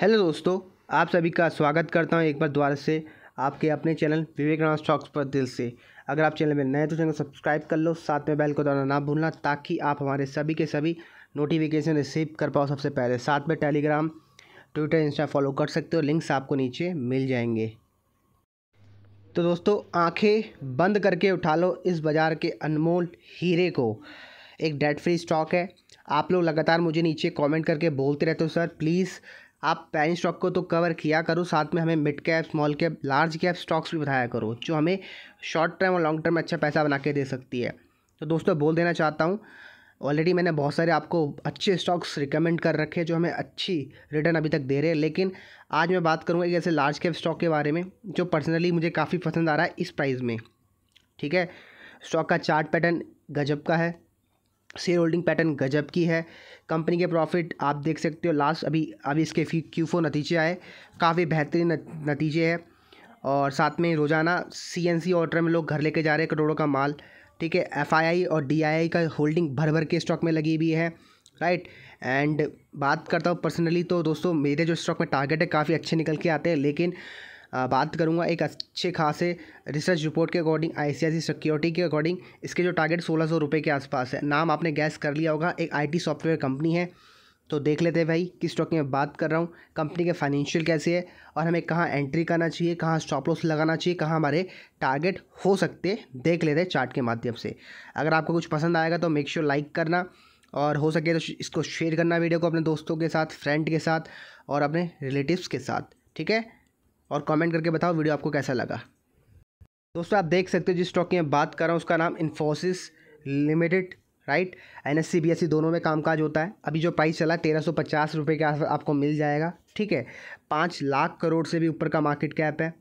hello दोस्तों आप सभी का स्वागत करता हूं एक बार दोबारा से आपके अपने चैनल विवेकानंद स्टॉक्स पर दिल से अगर आप चैनल में नए तो चैनल सब्सक्राइब कर लो साथ में बेल को दबाना ना भूलना ताकि आप हमारे सभी के सभी नोटिफिकेशन रिसीव कर पाओ सबसे पहले साथ में टेलीग्राम ट्विटर इंस्टा फॉलो कर सकते हो लिंक्स आपको नीचे मिल जाएंगे तो दोस्तों आंखें बंद करके उठा लो इस बाज़ार के अनमोल हीरे को एक डेट फ्री स्टॉक है आप लोग लगातार मुझे नीचे कमेंट करके बोलते रहते हो सर प्लीज़ आप पैनी स्टॉक को तो कवर किया करो साथ में हमें mid cap small cap large cap stocks भी बताया करो जो हमें शॉर्ट टर्म और लॉन्ग टर्म में अच्छा पैसा बना के दे सकती है तो दोस्तों बोल देना चाहता हूँ ऑलरेडी मैंने बहुत सारे आपको अच्छे स्टॉक्स रिकमेंड कर रखे हैं जो हमें अच्छी रिटर्न अभी तक दे रहे हैं लेकिन आज मैं बात करूँगा ऐसे लार्ज कैप स्टॉक के बारे में जो पर्सनली मुझे काफ़ी पसंद आ रहा है इस प्राइस में ठीक है स्टॉक का चार्ट पैटर्न गजब का है शेयर होल्डिंग पैटर्न गजब की है कंपनी के प्रॉफिट आप देख सकते हो लास्ट अभी अभी इसके फी क्यू फो नतीजे आए काफ़ी बेहतरीन नतीजे है और साथ में रोज़ाना सी एन सी ऑर्डर में लोग घर लेके जा रहे हैं करोड़ों का माल ठीक है एफ आई आई और डी आई आई का होल्डिंग भर भर के स्टॉक में लगी हुई है राइट एंड बात करता हूँ पर्सनली तो दोस्तों मेरे जो स्टॉक में टारगेट है काफ़ी अच्छे निकल के आते हैं लेकिन बात करूँगा एक अच्छे खासे रिसर्च रिपोर्ट के अकॉर्डिंग आईसीआईसी सिक्योरिटी के अकॉर्डिंग इसके जो टारगेट सोलह सौ रुपये के आसपास है नाम आपने गैस कर लिया होगा एक आईटी सॉफ्टवेयर कंपनी है तो देख लेते हैं भाई किस स्टॉक की मैं बात कर रहा हूँ कंपनी के फाइनेंशियल कैसे है और हमें कहाँ एंट्री करना चाहिए कहाँ स्टॉप लॉस लगाना चाहिए कहाँ हमारे टारगेट हो सकते देख लेते हैं चार्ट के माध्यम से अगर आपको कुछ पसंद आएगा तो मेक श्योर लाइक करना और हो सके तो इसको शेयर करना वीडियो को अपने दोस्तों के साथ फ्रेंड के साथ और अपने रिलेटिव्स के साथ ठीक है और कमेंट करके बताओ वीडियो आपको कैसा लगा दोस्तों आप देख सकते हो जिस स्टॉक की मैं बात कर रहा हूँ उसका नाम Infosys Limited right N S E B S E दोनों में कामकाज होता है अभी जो प्राइस चला है तेरह सौ पचास रुपये के आसपास आपको मिल जाएगा ठीक है पाँच लाख करोड़ से भी ऊपर का मार्केट कैप है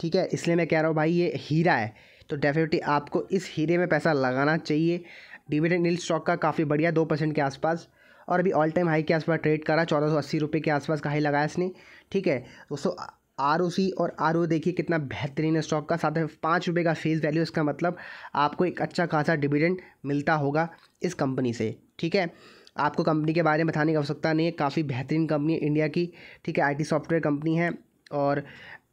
ठीक है इसलिए मैं कह रहा हूँ भाई ये हीरा है तो डेफिनेटली आपको इस हीरे में पैसा लगाना चाहिए डिविडेंड नील स्टॉक का काफ़ी बढ़िया दो परसेंट के आसपास और अभी ऑल टाइम हाई के आसपास ट्रेड करा चौदह सौ अस्सी रुपये के आसपास का हाई लगाया इसने ठीक है दोस्तों आर और आर देखिए कितना बेहतरीन है स्टॉक का साथ में पाँच रुपये का फेस वैल्यू इसका मतलब आपको एक अच्छा खासा डिविडेंड मिलता होगा इस कंपनी से ठीक है आपको कंपनी के बारे में बताने की आवश्यकता नहीं है काफ़ी बेहतरीन कंपनी है इंडिया की ठीक है आईटी सॉफ्टवेयर कंपनी है और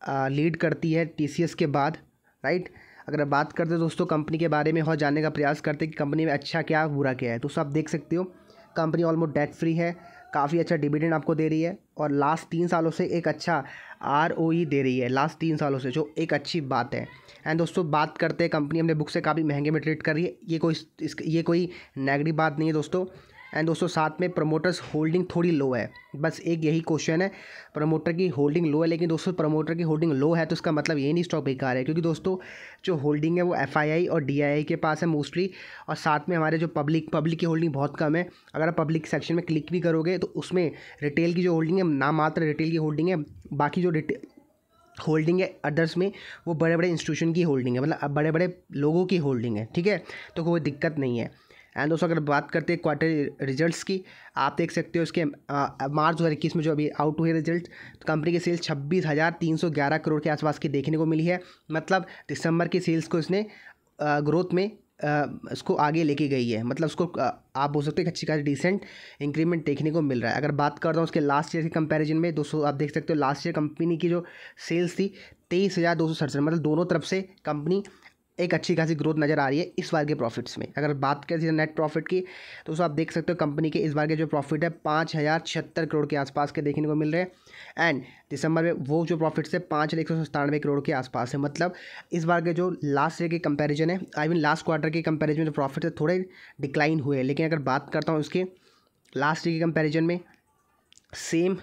आ, लीड करती है टीसीएस के बाद राइट अगर बात करते हैं दोस्तों कंपनी के बारे में और जानने का प्रयास करते हैं कि कंपनी में अच्छा क्या बुरा क्या है तो सब देख सकते हो कंपनी ऑलमोस्ट डेट फ्री है काफ़ी अच्छा डिविडेंड आपको दे रही है और लास्ट तीन सालों से एक अच्छा आर दे रही है लास्ट तीन सालों से जो एक अच्छी बात है एंड दोस्तों बात करते हैं कंपनी अपने बुक से काफ़ी महंगे में ट्रेड कर रही है ये कोई इस ये कोई नेगेटिव बात नहीं है दोस्तों एंड दोस्तों साथ में प्रमोटर्स होल्डिंग थोड़ी लो है बस एक यही क्वेश्चन है प्रमोटर की होल्डिंग लो है लेकिन दोस्तों प्रमोटर की होल्डिंग लो है तो इसका मतलब ये नहीं स्टॉक बेकार है क्योंकि दोस्तों जो होल्डिंग है वो एफ और डी के पास है मोस्टली और साथ में हमारे जो पब्लिक पब्लिक की होल्डिंग बहुत कम है अगर आप पब्लिक सेक्शन में क्लिक भी करोगे तो उसमें रिटेल की जो होल्डिंग है ना मात्र रिटेल की होल्डिंग है बाकी जो रिटेल होल्डिंग है अदर्स में वो बड़े बड़े इंस्टीट्यूशन की होल्डिंग है मतलब बड़े बड़े लोगों की होल्डिंग है ठीक है तो कोई दिक्कत नहीं है एंड दोस्तों अगर बात करते हैं क्वार्टर रिजल्ट्स की आप देख सकते हो इसके मार्च दो में जो अभी आउट हुए रिजल्ट तो कंपनी की सेल्स छब्बीस हज़ार तीन सौ ग्यारह करोड़ के आसपास की देखने को मिली है मतलब दिसंबर की सेल्स को इसने ग्रोथ में आ, इसको आगे लेके गई है मतलब उसको आ, आप बोल सकते हो अच्छी खासी डिसेंट इंक्रीमेंट देखने को मिल रहा है अगर बात करता हूँ उसके लास्ट ईयर के कंपैरिजन में दोस्तों आप देख सकते हो लास्ट ईयर कंपनी की जो सेल्स थी तेईस हज़ार दो सौ सड़सठ मतलब दोनों तरफ से कंपनी एक अच्छी खासी ग्रोथ नज़र आ रही है इस बार के प्रॉफिट्स में अगर बात करें नेट प्रॉफिट की तो उसको आप देख सकते हो कंपनी के इस बार के जो प्रॉफिट है पाँच हज़ार छिहत्तर करोड़ के आसपास के देखने को मिल रहे हैं एंड दिसंबर में वो जो प्रॉफिट्स है पाँच एक सौ सत्तानवे करोड़ के आसपास है मतलब इस बार के जो लास्ट ईयर के कंपेरिजन है आई मीन लास्ट क्वार्टर के कंपेरिजन में जो प्रॉफिट है थोड़े डिक्लाइन हुए लेकिन अगर बात करता हूँ उसके लास्ट ईयर के कंपेरिजन में सेम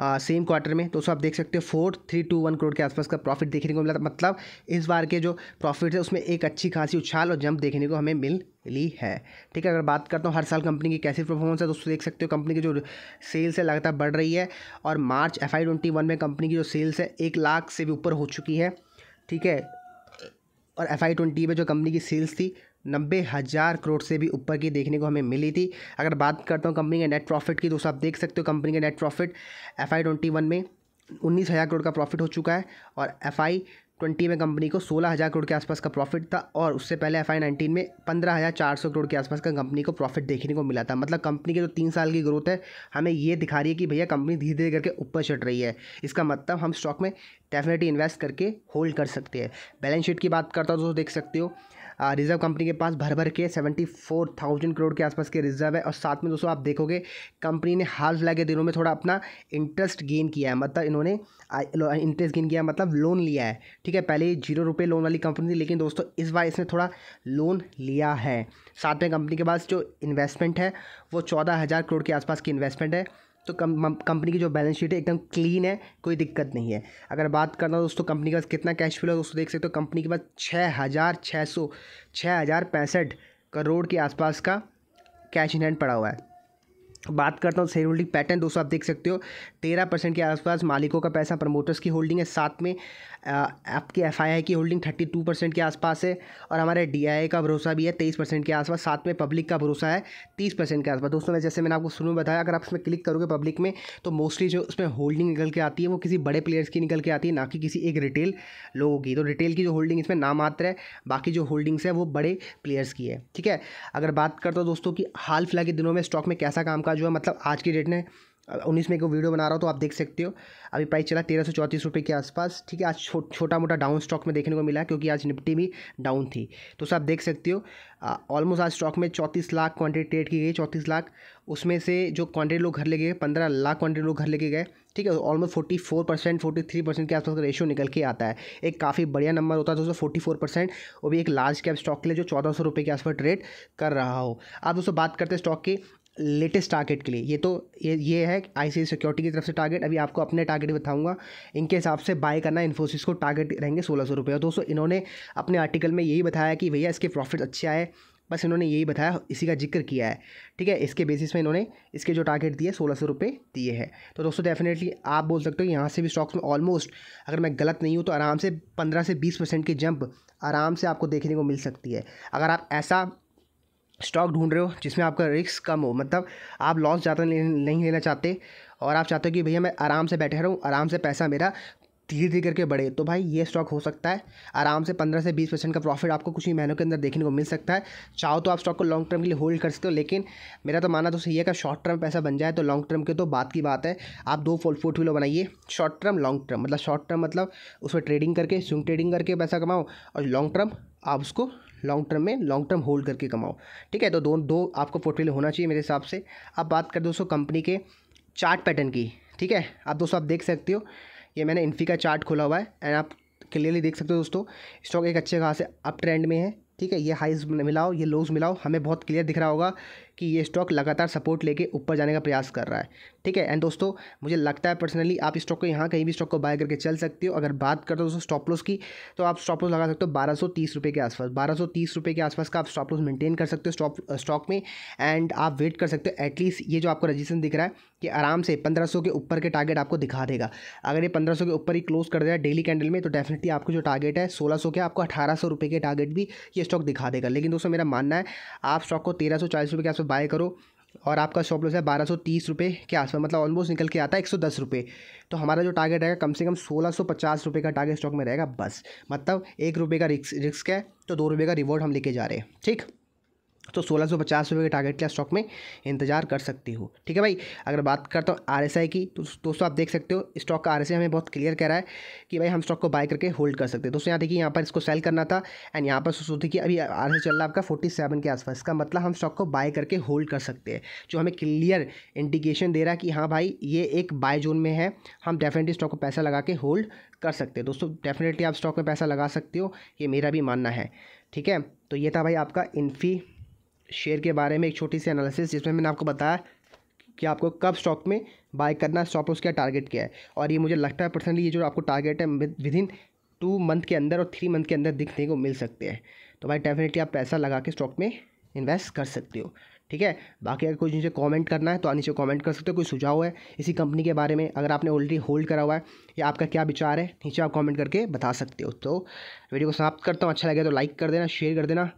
सेम क्वार्टर में दोस्तों आप देख सकते हो four three two one crore के आसपास का प्रॉफिट देखने को मिला मतलब इस बार के जो प्रॉफिट है उसमें एक अच्छी खासी उछाल और जंप देखने को हमें मिल ली है ठीक है अगर बात करता हूँ हर साल कंपनी की कैसी परफॉर्मेंस है तो उसको देख सकते हो कंपनी की जो सेल्स है लगातार बढ़ रही है और March F Y twenty one में कंपनी की जो सेल्स है एक लाख से भी ऊपर हो चुकी है ठीक है और एफ आई ट्वेंटी में जो कंपनी की सेल्स थी नब्बे हज़ार करोड़ से भी ऊपर की देखने को हमें मिली थी अगर बात करता हूँ कंपनी के नेट प्रॉफिट की दोस्तों आप देख सकते हो कंपनी के net profit F Y twenty one में उन्नीस हज़ार करोड़ का प्रॉफिट हो चुका है और एफ आई ट्वेंटी में कंपनी को सोलह हज़ार करोड़ के आसपास का प्रॉफिट था और उससे पहले एफ आई नाइनटीन में पंद्रह हज़ार चार सौ करोड़ के आसपास का कंपनी को प्रॉफिट देखने को मिला था मतलब कंपनी की जो तो तीन साल की ग्रोथ है हमें ये दिखा रही है कि भैया कंपनी धीरे धीरे करके ऊपर चढ़ रही है इसका मतलब हम स्टॉक में डेफिनेटली इन्वेस्ट करके होल्ड कर सकते हैं बैलेंस शीट की बात करता हूँ तो देख सकते हो रिजर्व कंपनी के पास भर भर के सेवेंटी फोर थाउजेंड करोड़ के आसपास के रिजर्व है और साथ में दोस्तों आप देखोगे कंपनी ने हाल फिलहाल के दिनों में थोड़ा अपना इंटरेस्ट गेन किया है मतलब इन्होंने इंटरेस्ट गेन किया मतलब लोन लिया है ठीक है पहले जीरो रुपये लोन वाली कंपनी थी लेकिन दोस्तों इस बार इसने थोड़ा लोन लिया है साथ में कंपनी के पास जो इन्वेस्टमेंट है वो चौदह हज़ार करोड़ के आसपास की इन्वेस्टमेंट है तो कंपनी की जो बैलेंस शीट है एकदम क्लीन है कोई दिक्कत नहीं है अगर बात करना दोस्तों कंपनी के पास कितना कैश फ्लो है दोस्तों देख सकते हो कंपनी के पास छः हज़ार छः सौ छः हज़ार पैंसठ करोड़ के आसपास का कैश इन हैंड पड़ा हुआ है बात करता हूँ शेयर होल्डिंग पैटर्न दोस्तों आप देख सकते हो तेरह परसेंट के आसपास मालिकों का पैसा प्रमोटर्स की होल्डिंग है साथ में आपकी एफ की होल्डिंग थर्टी टू परसेंट के आसपास है और हमारे डी का भरोसा भी है तेईस परसेंट के आसपास साथ में पब्लिक का भरोसा है तीस परसेंट के आसपास दोस्तों मैं जैसे मैंने आपको शुरू में बताया अगर आप इसमें क्लिक करोगे पब्लिक में तो मोस्टली जो उसमें होल्डिंग निकल के आती है वो किसी बड़े प्लेयर्स की निकल के आती है ना कि किसी एक रिटेल लोगों की तो रिटेल की जो होल्डिंग इसमें नाम मात्र है बाकी जो होल्डिंग्स है वो बड़े प्लेयर्स की है ठीक है अगर बात करता हूँ दोस्तों की हाल फिलहाल के दिनों में स्टॉक में कैसा काम का जो है मतलब आज की डेट में उन्नीस में को वीडियो बना रहा हूँ तो आप देख सकते हो अभी प्राइस चला तेरह सौ चौंतीस रुपये के आसपास ठीक है आज छो, छोटा मोटा डाउन स्टॉक में देखने को मिला क्योंकि आज निफ्टी भी डाउन थी तो सर आप देख सकते हो ऑलमोस्ट आज स्टॉक में चौंतीस लाख क्वांटिटी ट्रेड की गई चौंतीस लाख उसमें से जो क्वान्टिटी लोग घर ले गए पंद्रह लाख क्वान्टिटी लोग घर लेके गए ठीक है almost forty four percent forty three percent के आसपास का रेशियो निकल के आता है एक काफ़ी बढ़िया नंबर होता है दोस्तों फोर्टी फोर परसेंट वो भी एक लार्ज कैप स्टॉक के लिए जो चौदह सौ रुपये के आसपास ट्रेड कर रहा हो आप दोस्तों बात करते हैं स्टॉक की लेटेस्ट टारगेट के लिए ये तो ये ये है आई सिक्योरिटी की तरफ से टारगेट अभी आपको अपने टारगेट बताऊंगा इनके हिसाब से बाय करना इन्फोसिस को टारगेट रहेंगे सोलह सौ रुपये और दोस्तों इन्होंने अपने आर्टिकल में यही बताया कि भैया इसके प्रॉफिट अच्छे आए बस इन्होंने यही बताया इसी का जिक्र किया है ठीक है इसके बेसिस में इन्होंने इसके जो टारगेट दिए सोलह सौ रुपये दिए हैं तो दोस्तों डेफिनेटली आप बोल सकते हो यहाँ से भी स्टॉक्स में ऑलमोस्ट अगर मैं गलत नहीं हूँ तो आराम से पंद्रह से बीस परसेंट की जंप आराम से आपको देखने को मिल सकती है अगर आप ऐसा स्टॉक ढूंढ रहे हो जिसमें आपका रिस्क कम हो मतलब आप लॉस ज़्यादा नहीं लेना चाहते और आप चाहते हो कि भैया मैं आराम से बैठे रहूँ आराम से पैसा मेरा धीरे धीरे करके बढ़े तो भाई ये स्टॉक हो सकता है आराम से पंद्रह से बीस परसेंट का प्रॉफिट आपको कुछ ही महीनों के अंदर देखने को मिल सकता है चाहो तो आप स्टॉक को लॉन्ग टर्म के लिए होल्ड कर सकते हो लेकिन मेरा तो मानना तो सही है कि शॉर्ट टर्म पैसा बन जाए तो लॉन्ग टर्म के तो बात की बात है आप दो फोल वीलो बनाइए शॉर्ट टर्म लॉन्ग टर्म मतलब शॉर्ट टर्म मतलब उसमें ट्रेडिंग करके स्विंग ट्रेडिंग करके पैसा कमाओ और लॉन्ग टर्म आप उसको लॉन्ग टर्म में लॉन्ग टर्म होल्ड करके कमाओ ठीक है तो दो दो आपको पोर्टफोलियो होना चाहिए मेरे हिसाब से अब बात कर दोस्तों कंपनी के चार्ट पैटर्न की ठीक है आप दोस्तों आप देख सकते हो ये मैंने इन्फी का चार्ट खोला हुआ है एंड आप क्लियरली देख सकते हो दोस्तों स्टॉक एक अच्छे है अप ट्रेंड में है ठीक है ये हाइज मिलाओ ये लोज मिलाओ हमें बहुत क्लियर दिख रहा होगा कि ये स्टॉक लगातार सपोर्ट लेके ऊपर जाने का प्रयास कर रहा है ठीक है एंड दोस्तों मुझे लगता है पर्सनली आप स्टॉक को यहाँ कहीं भी स्टॉक को बाय करके चल सकते हो अगर बात करते हो दोस्तों स्टॉप लॉस की तो आप स्टॉप लॉस लगा सकते हो बारह सौ तीस रुपये के आसपास बारह सौ तीस रुपये के आसपास का आप स्टॉप लॉस मेंटेन कर सकते हो स्टॉप स्टॉक में एंड आप वेट कर सकते हो एटलीस्ट ये जो आपको रजिस्ट्रेशन दिख रहा है कि आराम से पंद्रह सौ के ऊपर के टारगेट आपको दिखा देगा अगर ये पंद्रह सौ के ऊपर ही क्लोज कर देगा डेली कैंडल में तो डेफिनेटली आपको जो टारगेट है सोलह सौ के आपको अठारह सौ रुपये के टारगेट भी ये स्टॉक दिखा देगा लेकिन दोस्तों मेरा मानना है आप स्टॉक को तेरह सौ चालीस रुपये के आसपास तो बाय करो और आपका शॉप लॉस है बारह सौ तीस रुपये के आसपास मतलब ऑलमोस्ट निकल के आता है एक सौ दस रुपये तो हमारा जो टारगेट रहेगा कम से कम सोलह सौ पचास रुपये का टारगेट स्टॉक में रहेगा बस मतलब एक रुपये का रिस्क रिस्क है तो दो रुपये का रिवॉर्ड हम लेके जा रहे हैं ठीक तो सोलह सौ पचास रुपये के टारगेट के स्टॉक में इंतजार कर सकते हो ठीक है भाई अगर बात करता हूँ आई की तो दोस्तों आप देख सकते हो स्टॉक का आई हमें बहुत क्लियर कह रहा है कि भाई हम स्टॉक को बाय करके होल्ड कर सकते हैं दोस्तों यहाँ देखिए यहाँ पर इसको सेल करना था एंड यहाँ पर सोचो कि अभी आर चल रहा है आपका फोर्टी सेवन के आसपास इसका मतलब हम स्टॉक को बाय करके होल्ड कर सकते हैं जो हमें क्लियर इंडिकेशन दे रहा है कि हाँ भाई ये एक बाय जोन में है हम डेफिनेटली स्टॉक को पैसा लगा के होल्ड कर सकते हैं दोस्तों डेफिनेटली आप स्टॉक में पैसा लगा सकते हो ये मेरा भी मानना है ठीक है तो ये था भाई आपका इन्फी शेयर के बारे में एक छोटी सी एनालिसिस जिसमें मैंने आपको बताया कि आपको कब स्टॉक में बाय करना है स्टॉप लॉस क्या टारगेट क्या है और ये मुझे लगता है पर्सनली ये जो आपको टारगेट है विद इन टू मंथ के अंदर और थ्री मंथ के अंदर दिखने को मिल सकते हैं तो भाई डेफिनेटली आप पैसा लगा के स्टॉक में इन्वेस्ट कर सकते हो ठीक है बाकी अगर कुछ नीचे कमेंट करना है तो आप नीचे कमेंट कर सकते हो कोई सुझाव है इसी कंपनी के बारे में अगर आपने ऑलरेडी होल्ड करा हुआ है या आपका क्या विचार है नीचे आप कमेंट करके बता सकते हो तो वीडियो को समाप्त करता हूँ अच्छा लगे तो लाइक कर देना शेयर कर देना